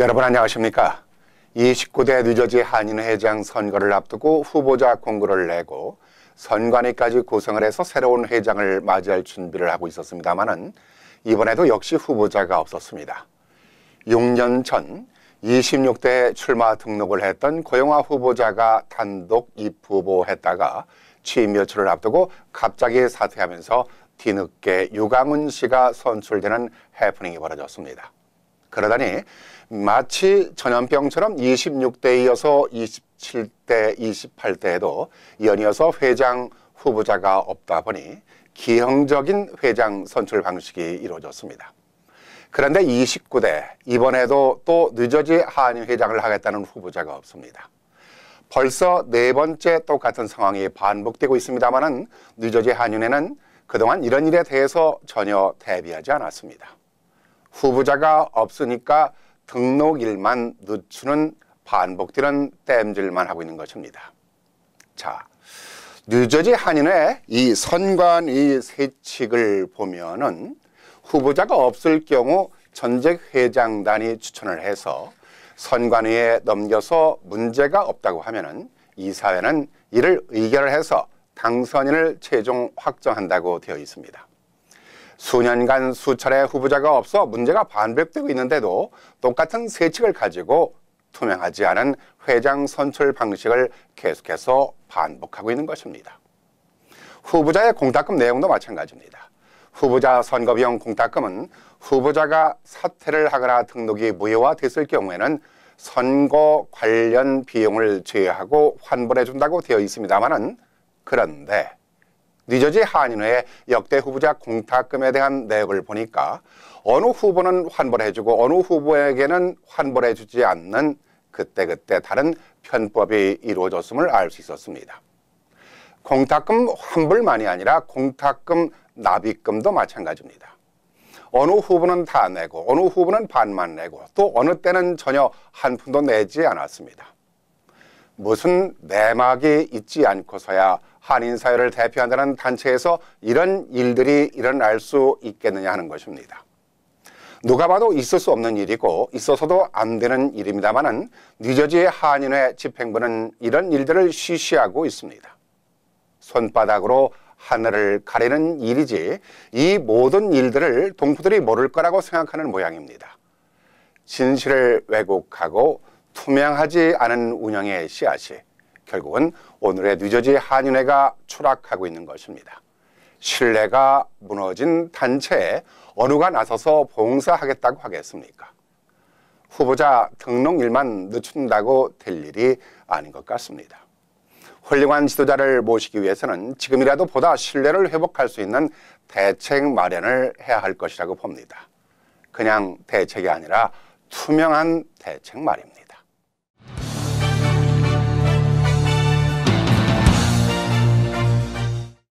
여러분 안녕하십니까? 29대 뉴저지 한인회장 선거를 앞두고 후보자 공고를 내고 선관위까지 구성을 해서 새로운 회장을 맞이할 준비를 하고 있었습니다마는 이번에도 역시 후보자가 없었습니다. 6년 전 26대 출마 등록을 했던 고영화 후보자가 단독 입후보했다가 취임 며칠을 앞두고 갑자기 사퇴하면서 뒤늦게 유강훈 씨가 선출되는 해프닝이 벌어졌습니다. 그러다니 마치 전염병처럼 26대 이어서 27대, 28대에도 연이어서 회장 후보자가 없다 보니 기형적인 회장 선출 방식이 이루어졌습니다. 그런데 29대 이번에도 또 늦어지 한임 회장을 하겠다는 후보자가 없습니다. 벌써 네 번째 똑같은 상황이 반복되고 있습니다만은 뉴저지 한윤에는 그동안 이런 일에 대해서 전혀 대비하지 않았습니다. 후보자가 없으니까 등록일만 늦추는 반복되는 땜질만 하고 있는 것입니다. 자, 뉴저지 한인의 이 선관위 세칙을 보면은 후보자가 없을 경우 전직 회장단이 추천을 해서 선관위에 넘겨서 문제가 없다고 하면은 이사회는 이를 의결을 해서 당선인을 최종 확정한다고 되어 있습니다. 수년간 수차례 후보자가 없어 문제가 반복되고 있는데도 똑같은 세칙을 가지고 투명하지 않은 회장 선출 방식을 계속해서 반복하고 있는 것입니다. 후보자의 공탁금 내용도 마찬가지입니다. 후보자 선거 비용 공탁금은 후보자가 사퇴를 하거나 등록이 무효화됐을 경우에는 선거 관련 비용을 제외하고 환불해 준다고 되어 있습니다만은 그런데 뉴저지 한인회 역대 후보자 공탁금에 대한 내역을 보니까 어느 후보는 환불해주고 어느 후보에게는 환불해주지 않는 그때그때 다른 편법이 이루어졌음을 알 수 있었습니다. 공탁금 환불만이 아니라 공탁금 납입금도 마찬가지입니다. 어느 후보는 다 내고 어느 후보는 반만 내고 또 어느 때는 전혀 한 푼도 내지 않았습니다. 무슨 내막이 있지 않고서야 한인 사회를 대표한다는 단체에서 이런 일들이 일어날 수 있겠느냐 하는 것입니다. 누가 봐도 있을 수 없는 일이고 있어서도 안 되는 일입니다만은 뉴저지의 한인회 집행부는 이런 일들을 쉬쉬하고 있습니다. 손바닥으로 하늘을 가리는 일이지 이 모든 일들을 동포들이 모를 거라고 생각하는 모양입니다. 진실을 왜곡하고 투명하지 않은 운영의 씨앗이 결국은 오늘의 뉴저지 한인회가 추락하고 있는 것입니다. 신뢰가 무너진 단체에 어느가 나서서 봉사하겠다고 하겠습니까? 후보자 등록일만 늦춘다고 될 일이 아닌 것 같습니다. 훌륭한 지도자를 모시기 위해서는 지금이라도 보다 신뢰를 회복할 수 있는 대책 마련을 해야 할 것이라고 봅니다. 그냥 대책이 아니라 투명한 대책 말입니다.